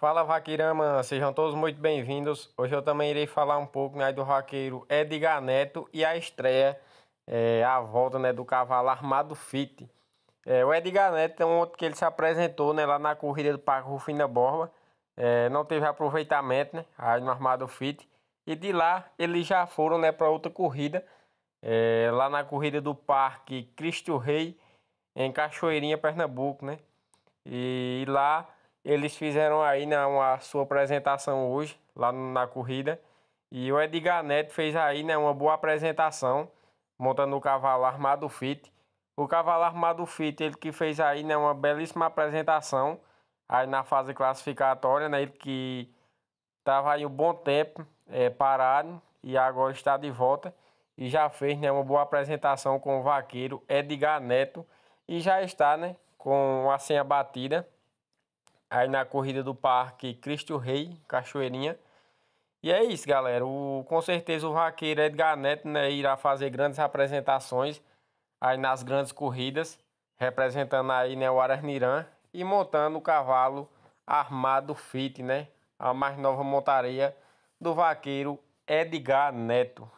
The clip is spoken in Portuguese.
Fala Vaquirama, sejam todos muito bem-vindos. Hoje eu também irei falar um pouco né, do vaqueiro Edgar Neto e a estreia, é, a volta né, do cavalo armado fit. É, o Edgar Neto é um outro que ele se apresentou né, lá na corrida do Parque Rufina Borba, é, não teve aproveitamento né, aí no armado fit. E de lá eles já foram né, para outra corrida, é, lá na corrida do Parque Cristo Rei, em Cachoeirinha, Pernambuco. Né? E lá eles fizeram aí né uma, sua apresentação hoje, lá na corrida. E o Edgar Neto fez aí né, uma boa apresentação, montando o cavalo armado fit. O cavalo armado fit, ele que fez aí né, uma belíssima apresentação aí na fase classificatória, né, ele que estava aí um bom tempo é, parado e agora está de volta e já fez né, uma boa apresentação com o vaqueiro Edgar Neto e já está né, com assim, a senha batida Aí na corrida do parque Cristo Rei, Cachoeirinha. E é isso, galera. O, com certeza o vaqueiro Edgar Neto né, irá fazer grandes apresentações aí nas grandes corridas, representando aí né, o Aranirã e montando o cavalo armado fit, né? A mais nova montaria do vaqueiro Edgar Neto.